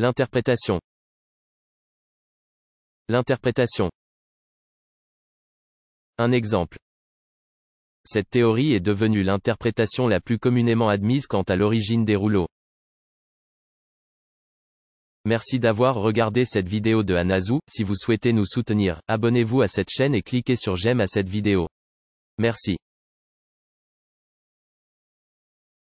L'interprétation. L'interprétation. Un exemple. Cette théorie est devenue l'interprétation la plus communément admise quant à l'origine des rouleaux. Merci d'avoir regardé cette vidéo de Anazou, si vous souhaitez nous soutenir, abonnez-vous à cette chaîne et cliquez sur j'aime à cette vidéo. Merci.